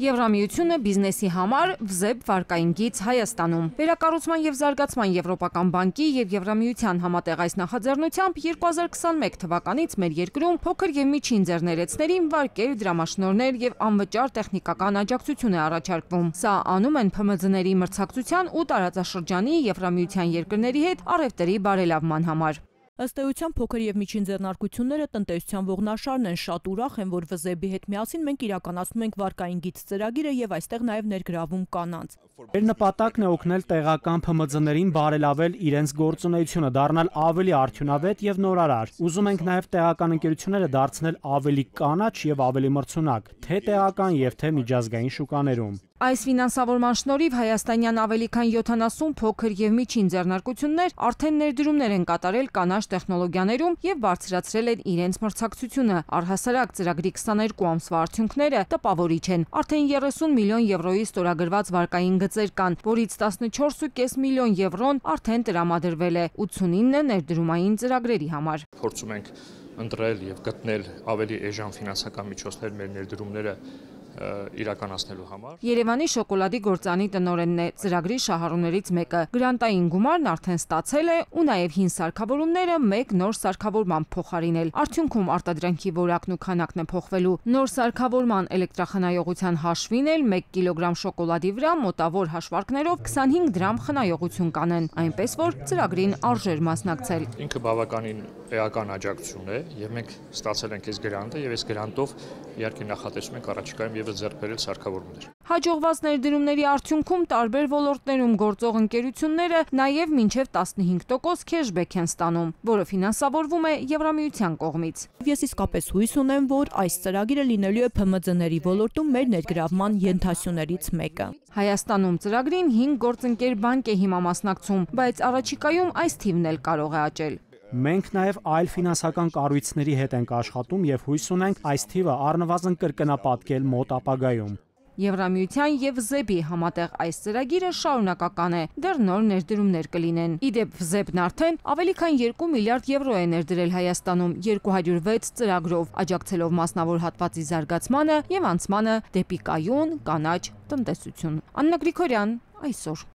Եվրամիությունը բիզնեսի համար վզեբ վարկայինգից Հայաստանում։ Վերակառուցման եւ զարգացման Եվրոպական բանկի եւ Եվրամիության համատեղ այս նախաձեռնությամբ 2021 թվականից մեր երկրում փոքր եւ միջին ձեռներեցներին վարկեր, դրամաշնորներ եւ անվճար տեխնիկական աջակցություն է առաջարկվում։ Սա անում են ՓՄԶ-ների մրցակցության ու տարածաշրջանի Եվրամիության երկրների հետ առևտրի բարելավման համար։ Ըստ էության փոքր եւ միջին ձեռնարկությունները տնտեսության ողնաշարն են, շատ ուրախ են, որ վզեբի հետ միասին մենք իրականացնում ենք վարկային գիծ ծրագիրը եւ այստեղ նաեւ ներգրավում կանանց։ Մեր նպատակն է օգնել տեղական ՓՄԶ-ներին բարելավել իրենց գործունեությունը, դառնալ ավելի արդյունավետ եւ նորարար։ Ուզում ենք նաեւ տեղական ընկերությունները դարձնել ավելի կանաչ եւ ավելի մրցունակ, թե տեղական եւ թե միջազգային շուկաներում։ Այս ֆինանսավորման շնորհիվ Հայաստանյան ավելի քան 70 փոքր եւ միջին ձեռնարկություններ արդեն ներդրումներ են կատարել կանաչ տեխնոլոգիաներում եւ բարձրացրել են իրենց մրցակցությունը։ Առհասարակ ծրագրի 22 ամսվա արդյունքները տպավորիչ են։ Արդեն 30 միլիոն եվրոյի ստորագրված վարկային գծեր կան, որից 14.5 միլիոն եվրոն արդեն տրամադրվել է, 89-ը ներդրումային ծրագրերի համար։ Փորձում ենք ընտրել եւ գտնել ավելի էժան ֆինանսական միջոցներ մեր ներդրումները իրականացնելու համար։ Երևանի շոկոլադի գործանի տնորենն է ծրագրի շահառուներից մեկը։ Գրանտային գումարն արդեն ստացել է ու նաև հին սարքավորումները մեկ նոր սարքավորման փոխարինել։ Արդյունքում արտադրանքի որակն ու քանակն է փոխվելու։ Նոր սարքավորման էլեկտրախնայողության հաշվին էլ 1 կիլոգրամ շոկոլադի վրա մոտավոր հաշվարկներով 25 դրամ խնայողություն կանեն, այնպես որ ծրագրին արժեր մասնակցել։ Ինքը բավականին էական աջակցություն է եւ մենք ստացել ենք այս գրանտը եւ այս գրանտով իհարկե նախատեսում ենք առաջիկայում եւս ձեռք բերել սարքավորումներ։ Հաջողված ներդրումների արդյունքում տարբեր ոլորտներում գործող ընկերությունները նաեւ մինչեւ 15% քեշբեք են ստանում, որը ֆինանսավորվում է Եվրամիության կողմից։ Ես իսկապես հույս ունեմ, որ այս ծրագիրը լինելու է ՓՄԶ-ների ոլորտում մեր ներգրավման ենթասյուներից մեկը։ Հայաստանում ծրագրին 5 գործընկեր բանկ է հիմա մասնակցում, բայց առաջիկայում այս թիվն էլ կարող է աճել։ Մենք նաև այլ ֆինանսական կառույցների հետ ենք աշխատում եւ հույս ունենք այս թիվը առնվազն կրկնապատկել մոտ ապագայում։ Եվրամիության եւ ԶԵԲ-ի համատեղ այս ծրագիրը շարունակական է։ Դեռ նոր ներդրումներ կլինեն։ Իդեպ ԶԵԲ-ն արդեն ավելի քան 2 միլիարդ եվրո է ներդրել Հայաստանում 206 ծրագրով, աջակցելով մասնավոր հատվածի զարգացմանը եւ անցմանը դեպի կայուն կանաչ տնտեսություն։ Աննա Գրիգորյան այսօր